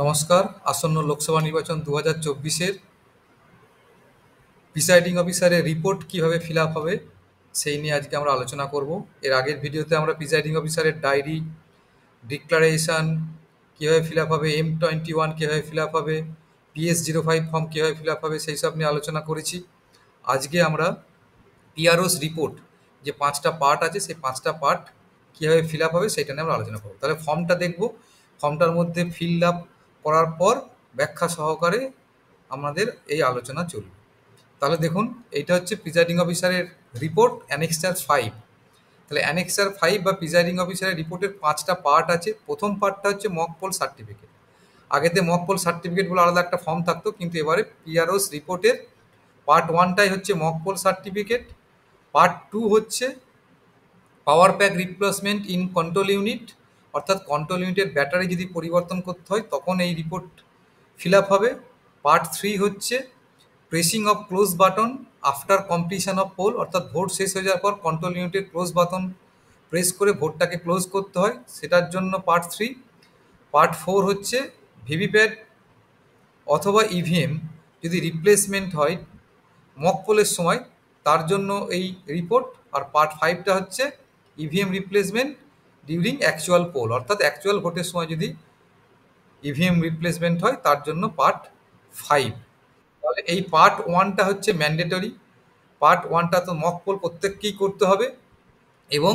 নমস্কার আসন্ন লোকসভা নির্বাচন দু হাজার চব্বিশের প্রিসাইডিং অফিসারের রিপোর্ট কিভাবে ফিল আপ হবে সেই নিয়ে আজকে আমরা আলোচনা করব এর আগের ভিডিওতে আমরা প্রিসাইডিং অফিসারের ডায়েরি ডিক্লারেশান কীভাবে ফিল আপ হবে এম টোয়েন্টি ওয়ান কীভাবে ফিল আপ হবে পিএস জিরো ফাইভ ফর্ম কীভাবে ফিল আপ হবে সেই সব নিয়ে আলোচনা করেছি আজকে আমরা পিআরওস রিপোর্ট যে পাঁচটা পার্ট আছে সেই পাঁচটা পার্ট কীভাবে ফিল আপ হবে সেটা নিয়ে আমরা আলোচনা করব তাহলে ফর্মটা দেখব ফর্মটার মধ্যে ফিল আপ পড়ার পর ব্যাখ্যা সহকারে আমাদের এই আলোচনা চলবে তাহলে দেখুন এইটা হচ্ছে প্রিজাইডিং অফিসারের রিপোর্ট অ্যানেক্সচার ফাইভ তাহলে অ্যানেক্সচার ফাইভ বা প্রিজাইডিং অফিসারের রিপোর্টের পাঁচটা পার্ট আছে প্রথম পার্টটা হচ্ছে মকপোল সার্টিফিকেট আগেতে মকপোল সার্টিফিকেট বলে আলাদা একটা ফর্ম থাকতো কিন্তু এবারে পিআরওস রিপোর্টের পার্ট ওয়ানটাই হচ্ছে মকপোল সার্টিফিকেট পার্ট টু হচ্ছে power pack replacement in control unit অর্থাৎ কন্ট্রোল ইউনিটের ব্যাটারি যদি পরিবর্তন করতে হয় তখন এই রিপোর্ট ফিল আপ হবে পার্ট থ্রি হচ্ছে pressing of close button after completion of poll অর্থাৎ ভোট শেষ হয়ে যাওয়ার পর কন্ট্রোল ইউনিটের ক্লোজ বাটন প্রেস করে ভোটটাকে ক্লোজ করতে হয় সেটার জন্য পার্ট থ্রি পার্ট ফোর হচ্ছে ভিভিপ্যাট অথবা ইভিএম e যদি রিপ্লেসমেন্ট হয় মক পোলের সময় তার জন্য এই রিপোর্ট আর পার্ট ফাইভটা হচ্ছে EVM e replacement during actual poll অর্থাৎ অ্যাকচুয়াল ভোটের সময় যদি ইভিএম e রিপ্লেসমেন্ট হয় তার জন্য পার্ট ফাইভ তাহলে এই পার্ট ওয়ানটা হচ্ছে ম্যান্ডেটরি পার্ট ওয়ানটা তো মক পোল প্রত্যেককেই করতে হবে এবং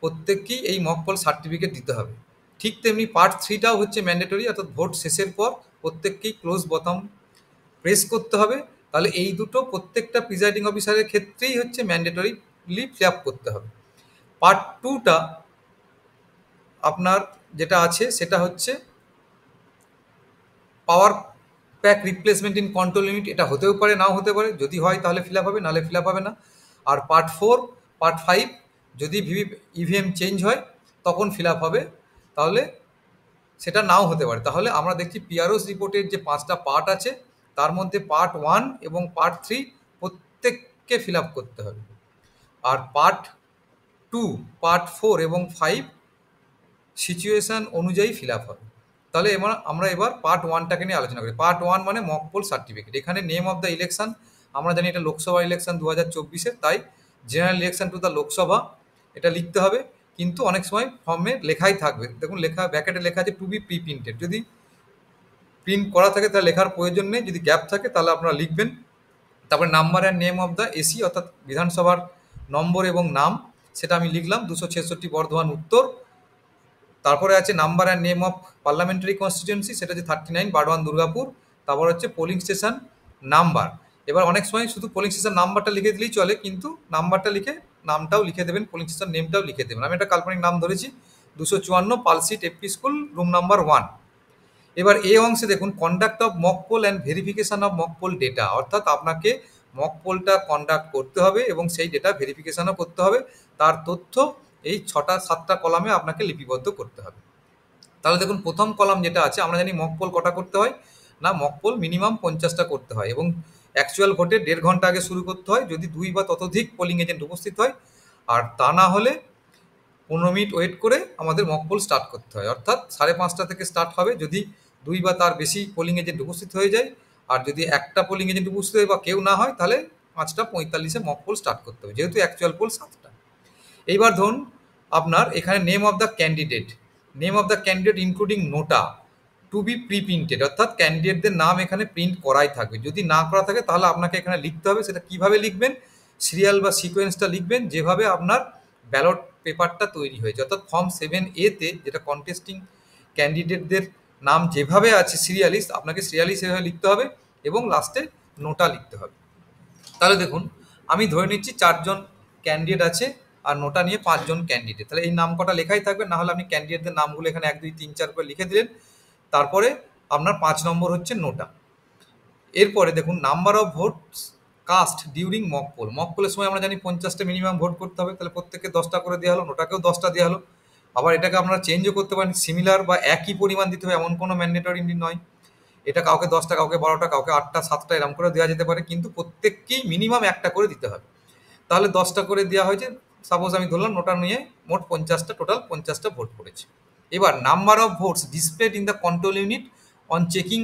প্রত্যেককেই এই মক পোল সার্টিফিকেট দিতে হবে ঠিক তেমনি পার্ট থ্রিটাও হচ্ছে ম্যান্ডেটরি অর্থাৎ ভোট শেষের পর প্রত্যেককেই ক্লোজ বোতাম প্রেস করতে হবে তাহলে এই দুটো প্রত্যেকটা প্রিজাইডিং অফিসারের ক্ষেত্রেই হচ্ছে ম্যান্ডেটরিলি ফিল করতে হবে পার্ট টুটা আপনার যেটা আছে সেটা হচ্ছে power pack replacement in control unit এটা হতেও পারে নাও হতে পারে যদি হয় তাহলে ফিল আপ হবে নাহলে ফিল আপ হবে না আর পার্ট ফোর পার্ট ফাইভ যদি ভিভি ইভিএম চেঞ্জ হয় তখন ফিল আপ হবে তাহলে সেটা নাও হতে পারে তাহলে আমরা দেখছি পিআরওস রিপোর্টের যে পাঁচটা পার্ট আছে তার মধ্যে পার্ট ওয়ান এবং পার্ট থ্রি প্রত্যেককে ফিল আপ করতে হবে আর পার্ট টু পার্ট ফোর এবং ফাইভ সিচুয়েশান অনুযায়ী ফিল আপ হবে তাহলে এবার আমরা এবার পার্ট ওয়ানটাকে নিয়ে আলোচনা করি পার্ট ওয়ান মানে মকপোল সার্টিফিকেট এখানে নেম অফ দ্য ইলেকশন আমরা জানি এটা লোকসভা ইলেকশন দু হাজার চব্বিশে তাই general election to the Lok Sabha এটা লিখতে হবে কিন্তু অনেক সময় ফর্মে লেখাই থাকবে দেখুন লেখা ব্যাকেটে লেখা আছে টু বি প্রি প্রিন্টেড যদি প্রিন্ট করা থাকে তাহলে লেখার প্রয়োজন নেই যদি গ্যাপ থাকে তাহলে আপনারা লিখবেন তারপরে number and name of the AC অর্থাৎ বিধানসভার নম্বর এবং নাম সেটা আমি লিখলাম দুশো ছেষট্টি বর্ধমান উত্তর তারপরে আছে number and name of parliamentary constituency সেটা হচ্ছে থার্টি নাইন বাডওয়ান দুর্গাপুর তারপর হচ্ছে পোলিং স্টেশন নাম্বার এবার অনেক সময় শুধু পোলিং স্টেশন নাম্বারটা লিখে দিলেই চলে কিন্তু নাম্বারটা লিখে নামটাও লিখে দেবেন পোলিং স্টেশন নেমটাও লিখে দেবেন আমি একটা কাল্পনিক নাম ধরেছি দুশো চুয়ান্ন Palsit FP school room number one এবার এই অংশে দেখুন conduct of mock poll and verification of mock poll data অর্থাৎ আপনাকে মক পোলটা কন্ডাক্ট করতে হবে এবং সেই ডেটা ভেরিফিকেশানও করতে হবে তার তথ্য এই ছটা সাতটা কলামে আপনাকে লিপিবদ্ধ করতে হবে তাহলে দেখুন প্রথম কলাম যেটা আছে আমরা জানি মকপোল কটা করতে হয় না মকপোল মিনিমাম পঞ্চাশটা করতে হয় এবং অ্যাকচুয়াল ভোটে দেড় ঘন্টা আগে শুরু করতে হয় যদি দুই বা ততোধিক পোলিং এজেন্ট উপস্থিত হয় আর তা না হলে পনেরো মিনিট ওয়েট করে আমাদের মকপোল স্টার্ট করতে হয় অর্থাৎ সাড়ে পাঁচটা থেকে স্টার্ট হবে যদি দুই বা তার বেশি পোলিং এজেন্ট উপস্থিত হয়ে যায় আর যদি একটা পোলিং এজেন্ট উপস্থিত হয় বা কেউ না হয় তাহলে পাঁচটা পঁয়তাল্লিশে মকপোল স্টার্ট করতে হবে যেহেতু অ্যাকচুয়াল পোল সাতটা এইবার ধরুন আপনার এখানে name of the candidate name of the candidate including NOTA to be pre printed অর্থাৎ ক্যান্ডিডেটদের নাম এখানে প্রিন্ট করাই থাকবে যদি না করা থাকে তাহলে আপনাকে এখানে লিখতে হবে সেটা কিভাবে লিখবেন সিরিয়াল বা সিকোয়েন্সটা লিখবেন যেভাবে আপনার ব্যালট পেপারটা তৈরি হয়েছে অর্থাৎ ফর্ম সেভেন এতে যেটা কন্টেস্টিং ক্যান্ডিডেটদের নাম যেভাবে আছে সিরিয়ালিস্ট আপনাকে সিরিয়ালি সেভাবে লিখতে হবে এবং লাস্টে নোটা লিখতে হবে তাহলে দেখুন আমি ধরে নিচ্ছি চারজন ক্যান্ডিডেট আছে আর নোটা নিয়ে পাঁচজন ক্যান্ডিডেট তাহলে এই নাম কটা লেখাই থাকবে না হলে আপনি ক্যান্ডিডেটদের নামগুলো এখানে এক দুই তিন চার করে লিখে দিলেন তারপরে আপনার পাঁচ নম্বর হচ্ছে নোটা এরপরে দেখুন number of votes cast during mock poll mock পোলের সময় আমরা জানি পঞ্চাশটা মিনিমাম ভোট করতে হবে তাহলে প্রত্যেককে দশটা করে দেওয়া হলো নোটাকেও দশটা দেওয়া হলো আবার এটাকে আপনারা চেঞ্জও করতে পারেন সিমিলার বা একই পরিমাণ দিতে হবে এমন কোনো ম্যান্ডেটরি নয় এটা কাউকে দশটা কাউকে বারোটা কাউকে আটটা সাতটা এরকম করে দেওয়া যেতে পারে কিন্তু প্রত্যেককেই মিনিমাম একটা করে দিতে হবে তাহলে দশটা করে দেওয়া হয়েছে সাপোজ আমি ধরলাম নোটা নিয়ে মোট পঞ্চাশটা টোটাল পঞ্চাশটা ভোট পড়েছে এবার number of votes displayed in the control unit on checking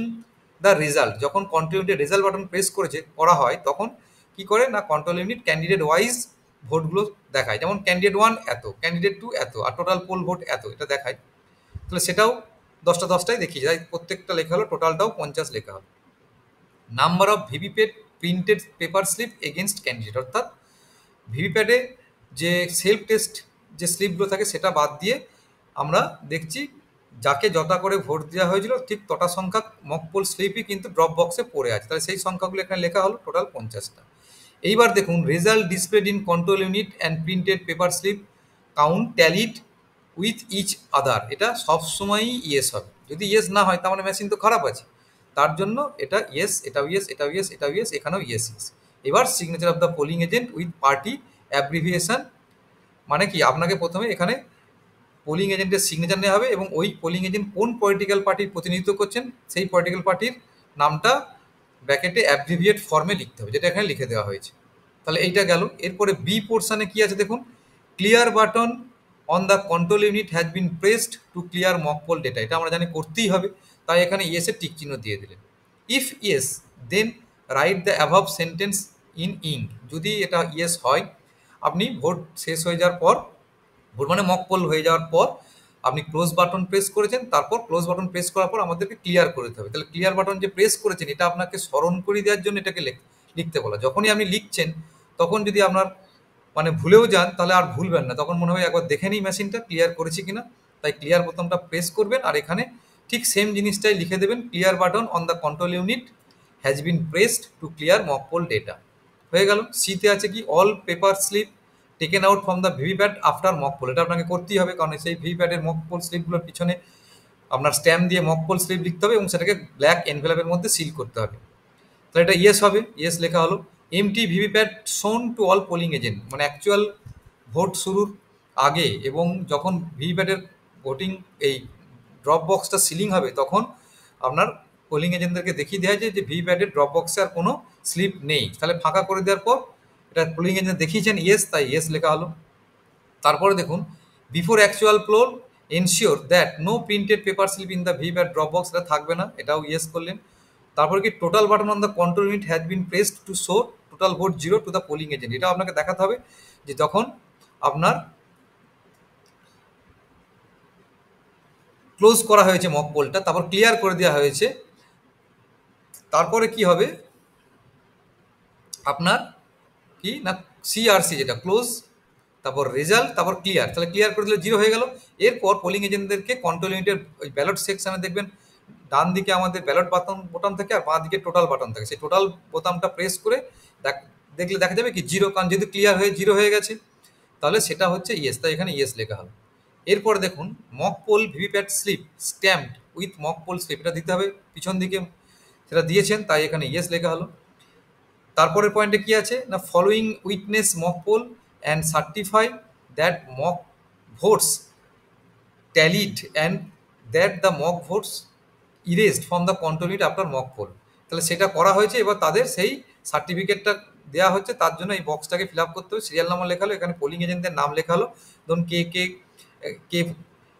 the result যখন কন্ট্রোল ইউনিটের রেজাল্ট বাটন প্রেস করেছে করা হয় তখন কি করে না কন্ট্রোল ইউনিট ক্যান্ডিডেট ওয়াইজ ভোটগুলো দেখায় যেমন ক্যান্ডিডেট ওয়ান এত ক্যান্ডিডেট টু এত আর টোটাল পোল ভোট এত এটা দেখায় তাহলে সেটাও দশটা দশটাই দেখিয়ে যায় প্রত্যেকটা লেখা হলো টোটালটাও পঞ্চাশ লেখা হলো number of VVPAT printed paper slip against candidate অর্থাৎ ভিভিপ্যাটে যে সেলফ টেস্ট যে স্লিপগুলো থাকে সেটা বাদ দিয়ে আমরা দেখছি যাকে যতা করে ভোট দেওয়া হয়েছিল ঠিক তটা সংখ্যা মকপোল স্লিপই কিন্তু ড্রপ বক্সে পড়ে আছে তাহলে সেই সংখ্যাগুলো এখানে লেখা হলো টোটাল পঞ্চাশটা এইবার দেখুন result displayed in control unit and printed paper slip count tallied with each other এটা সবসময়ই ইয়েস হবে যদি ইয়েস না হয় তার মানে মেশিন তো খারাপ আছে তার জন্য এটা ইয়েস এটাও ইয়েস এটাও ইয়েস এটাও ইয়েস এখানেও ইয়েস ইয়েস এবার signature of the polling agent with party abbreviation মানে কি আপনাকে প্রথমে এখানে পোলিং এজেন্টের সিগনেচার নেওয়া হবে এবং ওই পোলিং এজেন্ট কোন পলিটিক্যাল পার্টির প্রতিনিধিত্ব করছেন সেই পলিটিক্যাল পার্টির নামটা ব্যাকেটে অ্যাব্রিভিয়েট ফর্মে লিখতে হবে যেটা এখানে লিখে দেওয়া হয়েছে তাহলে এইটা গেল এরপরে বি পোর্শানে কি আছে দেখুন clear button on the control unit has been pressed to clear mock poll data এটা আমরা জানি করতেই হবে তাই এখানে ইয়েসের টিক চিহ্ন দিয়ে দিলেন if yes then write the above sentence in ইং যদি এটা ইয়েস হয় আপনি ভোট শেষ হয়ে যাওয়ার পর ভোট মানে মক পোল হয়ে যাওয়ার পর আপনি ক্লোজ বাটন প্রেস করেছেন তারপর ক্লোজ বাটন প্রেস করার পর আমাদেরকে ক্লিয়ার করে দিতে হবে তাহলে ক্লিয়ার বাটন যে প্রেস করেছেন এটা আপনাকে স্মরণ করে দেওয়ার জন্য এটাকে লিখতে বলা যখনই আপনি লিখছেন তখন যদি আপনার মানে ভুলেও যান তাহলে আর ভুলবেন না তখন মনে হয় একবার দেখে নিই মেশিনটা ক্লিয়ার করেছি কিনা তাই ক্লিয়ার বোতামটা প্রেস করবেন আর এখানে ঠিক সেম জিনিসটাই লিখে দেবেন clear button on the control unit has been pressed to clear mock poll data হয়ে গেল সিতে আছে কি all paper slip taken out from the VVPAT after mock poll এটা আপনাকে করতেই হবে কারণ সেই ভিভিপ্যাটের মক পোল স্লিপগুলোর পিছনে আপনার স্ট্যাম্প দিয়ে মক পোল স্লিপ লিখতে হবে এবং সেটাকে ব্ল্যাক এনভেলপের মধ্যে সিল করতে হবে তাহলে এটা ইয়েস হবে ইয়েস লেখা হলো empty VVPAT shown to all polling agent মানে অ্যাকচুয়াল ভোট শুরুর আগে এবং যখন ভিভিপ্যাটের ভোটিং এই ড্রপ বক্সটা সিলিং হবে তখন আপনার পোলিং এজেন্টদেরকে দেখিয়ে দেওয়া যায় যে ভি ব্যাটে ড্রপ বক্সে আর কোনো স্লিপ নেই তাহলে ফাঁকা করে দেওয়ার পর এটা পোলিং এজেন্ট দেখিয়েছেন ইয়েস তাই ইয়েস লেখা হলো তারপরে দেখুন before actual floor ensure that no printed paper slip in the VVPAT drop box এটা থাকবে না এটাও ইয়েস করলেন তারপরে কি total button on the control unit has been pressed to show total vote zero to the polling agent এটা আপনাকে দেখাতে হবে যে যখন আপনার ক্লোজ করা হয়েছে মক পোলটা তারপর ক্লিয়ার করে দেওয়া হয়েছে তারপরে কি হবে আপনার কি না সিআরসি যেটা ক্লোজ তারপর রেজাল্ট তারপর ক্লিয়ার তাহলে ক্লিয়ার করে দিলে জিরো হয়ে গেল এরপর পোলিং এজেন্টদেরকে কন্ট্রোল ইউনিটের ওই ব্যালট সেকশানে দেখবেন ডান দিকে আমাদের ব্যালট বাটন বোতাম থাকে আর বাঁ দিকে টোটাল বাটন থাকে সেই টোটাল বোতামটা প্রেস করে দেখলে দেখা যাবে কি জিরো কারণ যেহেতু ক্লিয়ার হয়ে জিরো হয়ে গেছে তাহলে সেটা হচ্ছে ইয়েস তাই এখানে ইয়েস লেখা হবে এরপর দেখুন mock poll VVPAT slip stamped with mock poll slip এটা দিতে হবে পিছন দিকে সেটা দিয়েছেন তাই এখানে ইয়েস লেখা হলো তারপরের পয়েন্টে কি আছে না following witness mock poll and certify that mock votes tallied and that the mock votes erased from the control unit after mock poll তাহলে সেটা করা হয়েছে এবার তাদের সেই সার্টিফিকেটটা দেওয়া হচ্ছে তার জন্য এই বক্সটাকে ফিল আপ করতে হবে সিরিয়াল নাম্বার লেখালো এখানে পোলিং এজেন্টদের নাম লেখালো ধরুন কে কে কে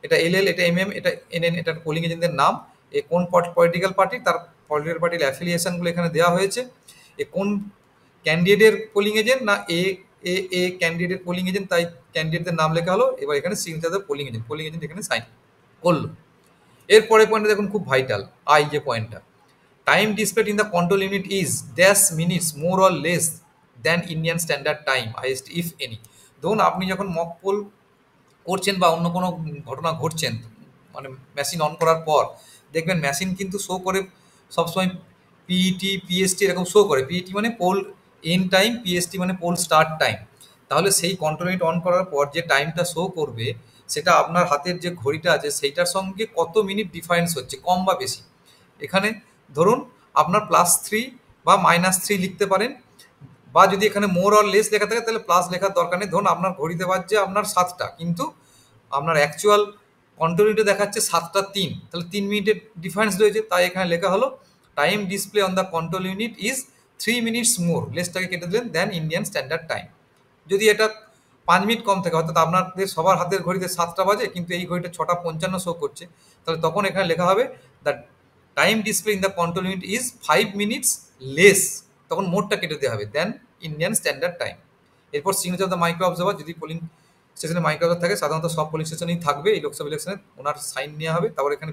এটা এল এল এটা এম এম এটা এন এন এটা পোলিং এজেন্টদের নাম এ কোন পলিটিক্যাল পার্টি তার পলিটিক্যাল পার্টির অ্যাফিলিয়েশনগুলো এখানে দেওয়া হয়েছে এ কোন ক্যান্ডিডেটের পোলিং এজেন্ট না A A A candidate polling agent তাই ক্যান্ডিডেটদের নাম লেখা হলো এবার এখানে signature polling agent polling agent এখানে সাইন করলো এরপরে পয়েন্টটা দেখুন খুব ভাইটাল আই যে পয়েন্টটা time display in the control unit is dash minutes more or less than Indian standard time highest if any ধরুন আপনি যখন মক পোল করছেন বা অন্য কোনো ঘটনা ঘটছেন মানে মেশিন অন করার পর দেখবেন মেশিন কিন্তু শো করে সবসময় পিইটি পিএসটি e এরকম শো করে পিইটি e মানে পোল এন টাইম পিএসটি মানে পোল স্টার্ট টাইম তাহলে সেই কন্ট্রোল অন করার পর যে টাইমটা শো করবে সেটা আপনার হাতের যে ঘড়িটা আছে সেইটার সঙ্গে কত মিনিট ডিফারেন্স হচ্ছে কম বা বেশি এখানে ধরুন আপনার প্লাস থ্রি বা মাইনাস থ্রি লিখতে পারেন বা যদি এখানে মোর অর লেস লেখা থাকে তাহলে প্লাস লেখার দরকার নেই ধরুন আপনার ঘড়িতে বাজছে আপনার সাতটা কিন্তু আপনার অ্যাকচুয়াল কন্টিনিউটি দেখাচ্ছে সাতটা তিন তাহলে তিন মিনিটের ডিফারেন্স রয়েছে তাই এখানে লেখা হলো time display on the control unit is three minutes more লেসটাকে কেটে দিলেন দেন ইন্ডিয়ান স্ট্যান্ডার্ড টাইম যদি এটা পাঁচ মিনিট কম থাকে অর্থাৎ আপনাদের সবার হাতের ঘড়িতে সাতটা বাজে কিন্তু এই ঘড়িটা ছটা পঞ্চান্ন শো করছে তাহলে তখন এখানে লেখা হবে the time display in the control unit is five minutes less তখন মোরটা কেটে দেওয়া হবে দেন ইন্ডিয়ান স্ট্যান্ডার্ড টাইম এরপর signature of the micro observer যদি পোলিং স্টেশনে মাইক্রোগ্রাফ থাকে সাধারণত সব পুলিশ স্টেশনেই থাকবে এই লোকসভা ইলেকশনে ওনার সাইন নেওয়া হবে তারপর এখানে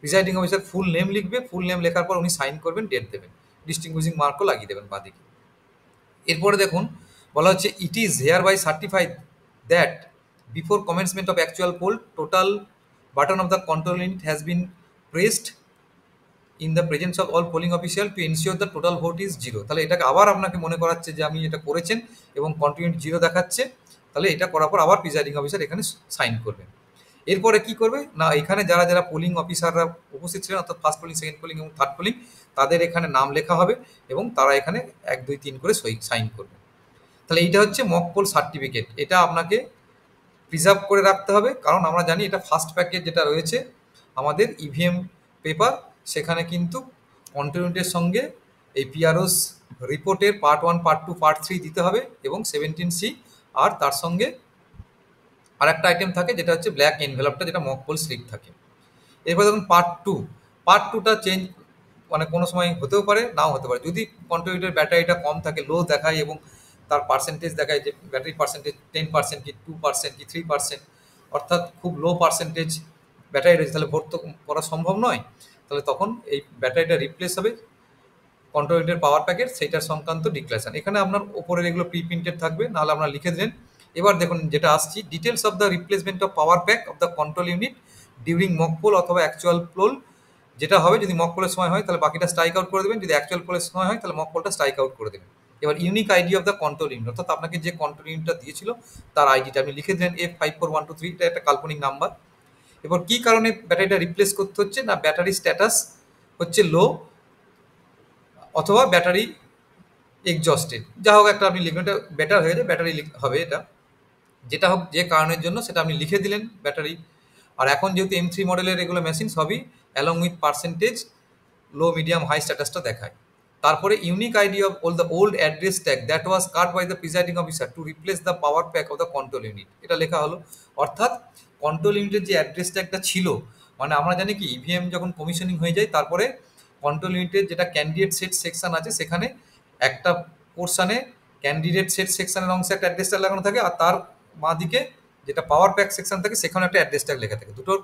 প্রিজাইডিং অফিসার ফুল নেম লিখবে ফুল নেম লেখার পর উনি সাইন করবেন ডেট দেবেন ডিস্টিংগুইজিং মার্কও লাগিয়ে দেবেন বাদিকে এরপরে দেখুন বলা হচ্ছে it is hereby certified that before commencement of actual poll total button of the control unit has been pressed in the presence of all polling official to ensure the total vote is zero তাহলে এটাকে আবার আপনাকে মনে করাচ্ছে যে আপনি এটা করেছেন এবং ইউনিট জিরো দেখাচ্ছে তাহলে এটা করার পর আবার প্রিজাইডিং অফিসার এখানে সাইন করবেন এরপরে কি করবে না এখানে যারা যারা পোলিং অফিসাররা উপস্থিত ছিলেন অর্থাৎ ফার্স্ট পোলিং সেকেন্ড পোলিং এবং থার্ড পোলিং তাদের এখানে নাম লেখা হবে এবং তারা এখানে এক দুই তিন করে সাইন করবে তাহলে এইটা হচ্ছে মক পোল সার্টিফিকেট এটা আপনাকে প্রিজার্ভ করে রাখতে হবে কারণ আমরা জানি এটা ফার্স্ট প্যাকেট যেটা রয়েছে আমাদের ইভিএম e পেপার সেখানে কিন্তু কন্টিনিউটের সঙ্গে এই পিআরওস রিপোর্টের part one part two part three দিতে হবে এবং সেভেন্টিন সি আর তার সঙ্গে আর একটা আইটেম থাকে যেটা হচ্ছে ব্ল্যাক এনভেলপটা যেটা মকবল স্লিপ থাকে এরপরে দেখুন পার্ট টু পার্ট টুটা চেঞ্জ মানে কোনো সময় হতেও পারে নাও হতে পারে যদি কন্ট্রিবিউটার ব্যাটারিটা কম থাকে লো দেখায় এবং তার পার্সেন্টেজ দেখায় যে ব্যাটারি পার্সেন্টেজ টেন পার্সেন্ট কি টু পার্সেন্ট কি থ্রি পার্সেন্ট অর্থাৎ খুব লো পার্সেন্টেজ ব্যাটারি রয়েছে তাহলে ভোট তো করা সম্ভব নয় তাহলে তখন এই ব্যাটারিটা রিপ্লেস হবে কন্ট্রোল ইউনিটের পাওয়ার প্যাকেট সেইটার সংক্রান্ত ডিক্লারেশন এখানে আপনার ওপরের এগুলো প্রি প্রিন্টেড থাকবে নাহলে আপনারা লিখে দেন এবার দেখুন যেটা আসছি details of the replacement of power pack of the control unit during mock poll অথবা অ্যাকচুয়াল পোল যেটা হবে যদি মক পোলের সময় হয় তাহলে বাকিটা স্ট্রাইক আউট করে দেবেন যদি অ্যাকচুয়াল পোলের সময় হয় তাহলে মক পোলটা স্ট্রাইক আউট করে দেবেন এবার unique ID of the control unit অর্থাৎ আপনাকে যে কন্ট্রোল ইউনিটটা দিয়েছিল তার আইডিটা আপনি লিখে দিলেন F five four one two three এটা একটা কাল্পনিক নাম্বার এবার কী কারণে ব্যাটারিটা রিপ্লেস করতে হচ্ছে না ব্যাটারি স্ট্যাটাস হচ্ছে লো অথবা ব্যাটারি এক্সস্টেড যা হোক একটা আপনি লিখবেন ব্যাটার হয়ে যায় ব্যাটারি হবে এটা যেটা হোক যে কারণের জন্য সেটা আপনি লিখে দিলেন ব্যাটারি আর এখন যেহেতু এম থ্রি মডেলের এগুলো মেশিন সবই along with percentage low medium high স্ট্যাটাসটা দেখায় তারপরে unique ID of all the old address tag that was cut by the presiding officer to replace the power pack of the control unit এটা লেখা হলো অর্থাৎ control ইউনিটের যে address ট্যাগটা ছিল মানে আমরা জানি কি ইভিএম e যখন কমিশনিং হয়ে যায় তারপরে কন্ট্রোল ইউনিটের যেটা ক্যান্ডিডেট সেট সেকশন আছে সেখানে একটা পোর্শানে ক্যান্ডিডেট সেট সেকশনের অংশে একটা অ্যাড্রেস ট্যাগ লাগানো থাকে আর তার দিকে যেটা পাওয়ার প্যাক সেকশন থাকে সেখানে একটা অ্যাড্রেস ট্যাগ লেখা থাকে দুটোর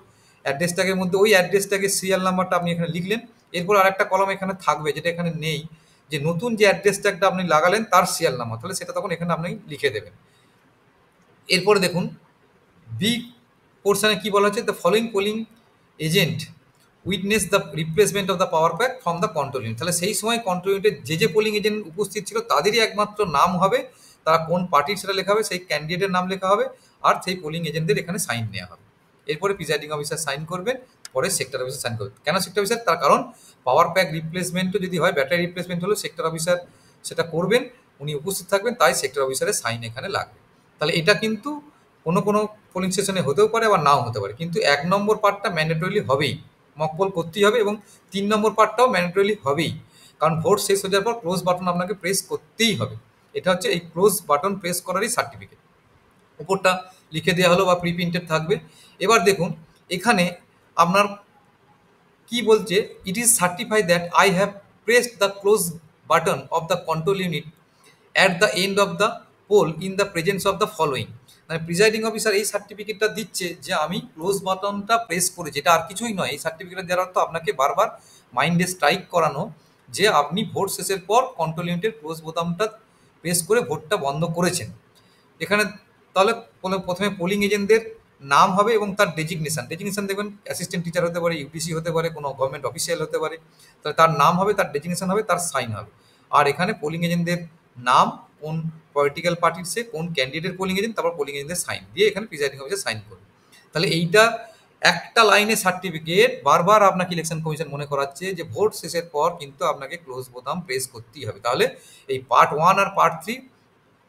অ্যাড্রেস ট্যাগের মধ্যে ওই অ্যাড্রেস ট্যাগের সিরিয়াল নাম্বারটা আপনি এখানে লিখলেন এরপর আর একটা কলম এখানে থাকবে যেটা এখানে নেই যে নতুন যে অ্যাড্রেস ট্যাগটা আপনি লাগালেন তার সিরিয়াল নাম্বার তাহলে সেটা তখন এখানে আপনি লিখে দেবেন এরপরে দেখুন বি পোর্শনে কি বলা হচ্ছে the following polling agent witness the replacement of the power pack from the control unit তাহলে সেই সময় কন্ট্রোল ইউনিটের যে যে পোলিং এজেন্ট উপস্থিত ছিল তাদেরই একমাত্র নাম হবে তারা কোন পার্টির সেটা লেখা হবে সেই ক্যান্ডিডেটের নাম লেখা হবে আর সেই পোলিং এজেন্টদের এখানে সাইন নেওয়া হবে এরপরে প্রিজাইডিং অফিসার সাইন করবেন পরে সেক্টর অফিসার সাইন করবেন কেন সেক্টর অফিসার তার কারণ পাওয়ার প্যাক রিপ্লেসমেন্টও যদি হয় ব্যাটারি রিপ্লেসমেন্ট হলো সেক্টর অফিসার সেটা করবেন উনি উপস্থিত থাকবেন তাই সেক্টর অফিসারের সাইন এখানে লাগবে তাহলে এটা কিন্তু কোনো কোনো পোলিং স্টেশনে হতেও পারে আবার নাও হতে পারে কিন্তু এক নম্বর পার্টটা ম্যান্ডেটরিলি হবেই মকবল করতেই হবে এবং তিন নম্বর পার্টটাও ম্যান্ডেটরি হবেই কারণ ভোট শেষ হয়ে যাওয়ার পর ক্লোজ বাটন আপনাকে প্রেস করতেই হবে এটা হচ্ছে এই ক্লোজ বাটন প্রেস করারই সার্টিফিকেট উপরটা লিখে দেওয়া হলো বা প্রিপ্রিন্টেড থাকবে এবার দেখুন এখানে আপনার কি বলছে it is certify that I have pressed the close button of the control unit at the end of the poll in the presence of the following মানে প্রিজাইডিং অফিসার এই সার্টিফিকেটটা দিচ্ছে যে আমি ক্লোজ বাটনটা প্রেস করে যেটা আর কিছুই নয় এই সার্টিফিকেট দেওয়ার অর্থ আপনাকে বারবার মাইন্ডে স্ট্রাইক করানো যে আপনি ভোট শেষের পর কন্ট্রোল ইউনিটের ক্লোজ বোতামটা প্রেস করে ভোটটা বন্ধ করেছেন এখানে তাহলে প্রথমে পোলিং এজেন্টদের নাম হবে এবং তার ডেজিগনেশান ডেজিগনেশান দেখবেন অ্যাসিস্ট্যান্ট টিচার হতে পারে ইউপিসি হতে পারে কোনো গভর্নমেন্ট অফিসিয়াল হতে পারে তাহলে তার নাম হবে তার ডেজিগনেশান হবে তার সাইন হবে আর এখানে পোলিং এজেন্টদের নাম কোন পলিটিক্যাল পার্টির সে কোন ক্যান্ডিডেট পোলিং এজেন্ট তারপর পোলিং এজেন্টের সাইন দিয়ে এখানে প্রিজাইডিং অফিসার সাইন করবে তাহলে এইটা একটা লাইনে সার্টিফিকেট বারবার আপনাকে ইলেকশন কমিশন মনে করাচ্ছে যে ভোট শেষের পর কিন্তু আপনাকে ক্লোজ বোতাম প্রেস করতেই হবে তাহলে এই পার্ট ওয়ান আর পার্ট থ্রি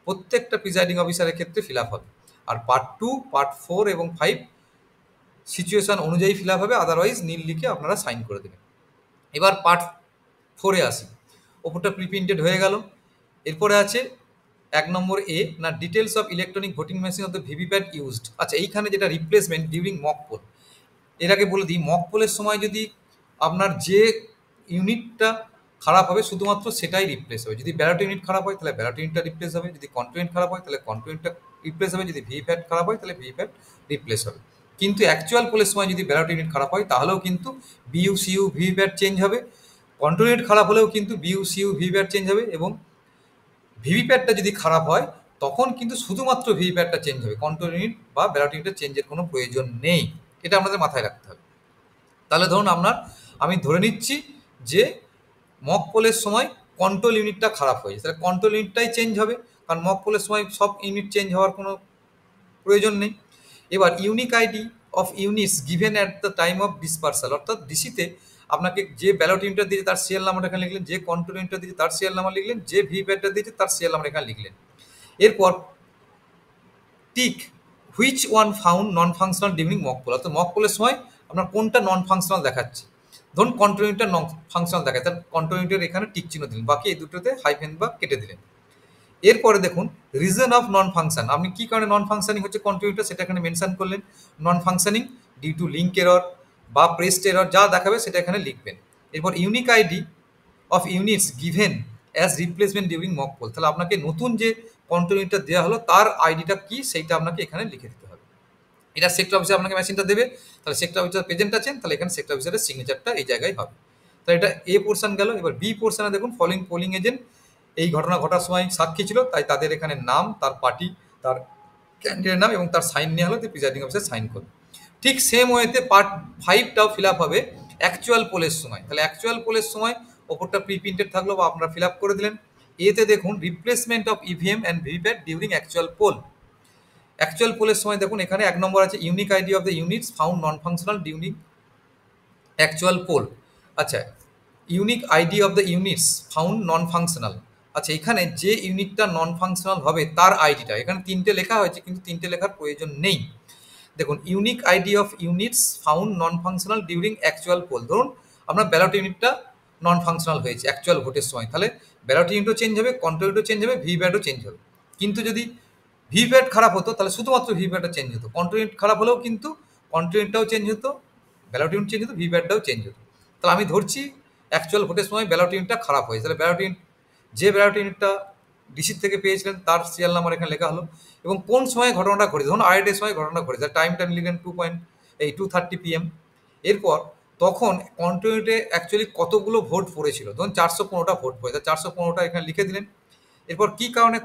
প্রত্যেকটা প্রিজাইডিং অফিসারের ক্ষেত্রে ফিল হবে আর পার্ট টু পার্ট ফোর এবং ফাইভ সিচুয়েশন অনুযায়ী ফিল হবে আদারওয়াইজ নীল লিখে আপনারা সাইন করে দেবেন এবার পার্ট ফোরে আসি ওপরটা প্রিপ্রিন্টেড হয়ে গেল এরপরে আছে এক নম্বর এ না details of electronic voting machine of the VVPAT used আচ্ছা এইখানে যেটা রিপ্লেসমেন্ট ডিউরিং মক পোল এর আগে বলে দিই মক পোলের সময় যদি আপনার যে ইউনিটটা খারাপ হবে শুধুমাত্র সেটাই রিপ্লেস হবে যদি ব্যালট ইউনিট খারাপ হয় তাহলে ব্যালট ইউনিটটা রিপ্লেস হবে যদি কন্টুয়েন্ট খারাপ হয় তাহলে কন্টুয়েন্টটা রিপ্লেস হবে যদি ভিভিপ্যাট খারাপ হয় তাহলে ভিভিপ্যাট রিপ্লেস হবে কিন্তু অ্যাকচুয়াল পোলের সময় যদি ব্যালট ইউনিট খারাপ হয় তাহলেও কিন্তু বিইউ সিইউ ভিভিপ্যাট চেঞ্জ হবে কন্ট্রোল ইউনিট খারাপ হলেও কিন্তু বিইউ সিইউ ভিভিপ্যাট চেঞ্জ হবে এবং ভিভিপ্যাটটা যদি খারাপ হয় তখন কিন্তু শুধুমাত্র ভিভিপ্যাটটা চেঞ্জ হবে কন্ট্রোল ইউনিট বা ব্যালট ইউনিটের চেঞ্জের কোনো প্রয়োজন নেই এটা আপনাদের মাথায় রাখতে হবে তাহলে ধরুন আপনার আমি ধরে নিচ্ছি যে মক পোলের সময় কন্ট্রোল ইউনিটটা খারাপ হয়েছে তাহলে কন্ট্রোল ইউনিটটাই চেঞ্জ হবে কারণ মক পোলের সময় সব ইউনিট চেঞ্জ হওয়ার কোনো প্রয়োজন নেই এবার unique ID of units given at the time of dispersal অর্থাৎ ডিসিতে আপনাকে যে ব্যালট ইউনিটটা দিয়েছে তার সিএল নাম্বার এখানে লিখলেন যে কন্ট্রোল ইউনিটটা দিয়েছে তার সিএল নাম্বার লিখলেন যে ভি প্যাডটা দিয়েছে তার সিএল নাম্বার এখানে লিখলেন এরপর tick which one found non functional during mock poll অর্থাৎ মক পোলের সময় আপনার কোনটা নন ফাংশনাল দেখাচ্ছে ধরুন কন্ট্রোল ইউনিটটা নন ফাংশনাল দেখায় তার কন্ট্রোল ইউনিটের এখানে টিক চিহ্ন দিলেন বাকি এই দুটোতে হাইফেন বা কেটে দিলেন এরপরে দেখুন রিজন অফ নন ফাংশন আপনি কী কারণে নন ফাংশনিং হচ্ছে কন্ট্রিবিউটার সেটা এখানে মেনশন করলেন non functioning due to link error বা ব্রেস্ট এরর যা দেখাবে সেটা এখানে লিখবেন এরপর unique ID of units given as replacement during mock poll তাহলে আপনাকে নতুন যে কন্ট্রোল ইউনিটটা দেওয়া হলো তার আইডিটা কি সেইটা আপনাকে এখানে লিখে দিতে হবে এটা সেক্টর অফিসার আপনাকে মেশিনটা দেবে তাহলে সেক্টর অফিসার প্রেজেন্ট আছেন তাহলে এখানে সেক্টর অফিসারের সিগনেচারটা এই জায়গায় হবে তাহলে এটা এ পোর্শন গেল এবার বি পোর্শনে দেখুন ফলোইং পোলিং এজেন্ট এই ঘটনা ঘটার সময় সাক্ষী ছিল তাই তাদের এখানে নাম তার পার্টি তার ক্যান্ডিডেট নাম এবং তার সাইন নেওয়া হলো প্রিজাইডিং অফিসার সাইন করবে ঠিক সেম ওয়েতে পার্ট ফাইভটাও ফিল আপ হবে অ্যাকচুয়াল পোলের সময় তাহলে অ্যাকচুয়াল পোলের সময় ওপরটা প্রি প্রিন্টেড থাকলো বা আপনারা ফিল আপ করে দিলেন এতে দেখুন replacement of EVM and VVPAT during actual poll actual পোলের সময় দেখুন এখানে এক নম্বর আছে unique ID of the units found non functional during actual poll আচ্ছা unique ID of the units found non functional আচ্ছা এখানে যে ইউনিটটা নন ফাংশনাল হবে তার আইডিটা এখানে তিনটে লেখা হয়েছে কিন্তু তিনটে লেখার প্রয়োজন নেই দেখুন unique ID of units found non functional during actual poll ধরুন আপনার ব্যালট ইউনিটটা নন ফাংশনাল হয়েছে অ্যাকচুয়াল ভোটের সময় তাহলে ব্যালট ইউনিটও চেঞ্জ হবে কন্ট্রোল ইউনিটও চেঞ্জ হবে ভিভ্যাটও চেঞ্জ হবে কিন্তু যদি ভিভ্যাট খারাপ হতো তাহলে শুধুমাত্র ভিভ্যাটটা চেঞ্জ হতো কন্ট্রোল ইউনিট খারাপ হলেও কিন্তু কন্ট্রোল ইউনিটটাও চেঞ্জ হতো ব্যালট ইউনিট চেঞ্জ হতো ভিভ্যাটটাও চেঞ্জ হতো তাহলে আমি ধরছি অ্যাকচুয়াল ভোটের সময় ব্যালট ইউনিটটা খারাপ হয়েছে তাহলে ব্যালট ইউনিট যে ব্যালট ইউনিটটা ডিসির থেকে পেয়েছিলেন তার সিরিয়াল নাম্বার এখানে লেখা হলো এবং কোন সময় ঘটনাটা ঘটেছে ধরুন আড়াইটের সময় ঘটনাটা ঘটেছে টাইমটা লিখলেন টু পয়েন্ট এই টু থার্টি পিএম এরপর তখন কন্টিনিউটে অ্যাকচুয়ালি কতগুলো ভোট পড়েছিল ধরুন চারশো পনেরোটা ভোট পড়েছে চারশো পনেরোটা এখানে লিখে দিলেন এরপর কি কারণে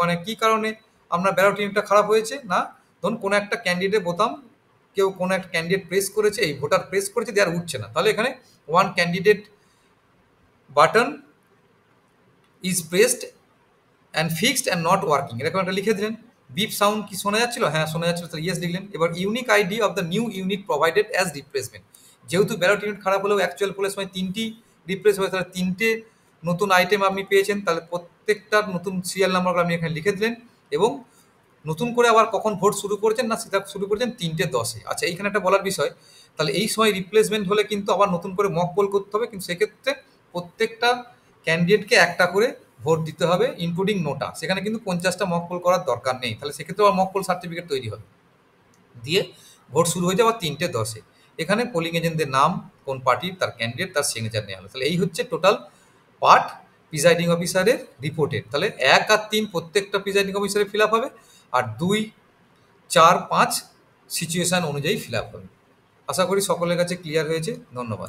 মানে কি কারণে আপনার ব্যালট ইউনিটটা খারাপ হয়েছে না ধরুন কোনো একটা ক্যান্ডিডেট বোতাম কেউ কোনো একটা ক্যান্ডিডেট প্রেস করেছে এই ভোটার প্রেস করেছে দেওয়ার উঠছে না তাহলে এখানে one candidate button is pressed and fixed and not working এরকম একটা লিখে দিলেন বিপ সাউন্ড কি শোনা যাচ্ছিল হ্যাঁ শোনা যাচ্ছিল তাহলে ইয়েস লিখলেন এবার unique ID of the new unit provided as replacement যেহেতু ব্যালট ইউনিট খারাপ হলেও অ্যাকচুয়াল পোলের সময় তিনটি রিপ্লেস হয়েছে তাহলে তিনটে নতুন আইটেম আপনি পেয়েছেন তাহলে প্রত্যেকটার নতুন সিরিয়াল নাম্বারগুলো আপনি এখানে লিখে দিলেন এবং নতুন করে আবার কখন ভোট শুরু করেছেন না সেটা শুরু করেছেন তিনটে দশে আচ্ছা এইখানে একটা বলার বিষয় তাহলে এই সময় রিপ্লেসমেন্ট হলে কিন্তু আবার নতুন করে মক পোল করতে হবে কিন্তু সেক্ষেত্রে প্রত্যেকটা ক্যান্ডিডেটকে একটা করে ভোট দিতে হবে ইনক্লুডিং নোটা সেখানে কিন্তু পঞ্চাশটা মক পোল করার দরকার নেই তাহলে সেক্ষেত্রে আবার মক পোল সার্টিফিকেট তৈরি হবে দিয়ে ভোট শুরু হয়ে আবার তিনটে দশে এখানে পোলিং এজেন্টদের নাম কোন পার্টির তার ক্যান্ডিডেট তার সিগনেচার নেওয়া হবে তাহলে এই হচ্ছে টোটাল পার্ট প্রিজাইডিং অফিসারের রিপোর্টের তাহলে এক আর তিন প্রত্যেকটা প্রিজাইডিং অফিসারের ফিল আপ হবে আর দুই চার পাঁচ সিচুয়েশান অনুযায়ী ফিল আপ হবে আশা করি সকলের কাছে ক্লিয়ার হয়েছে ধন্যবাদ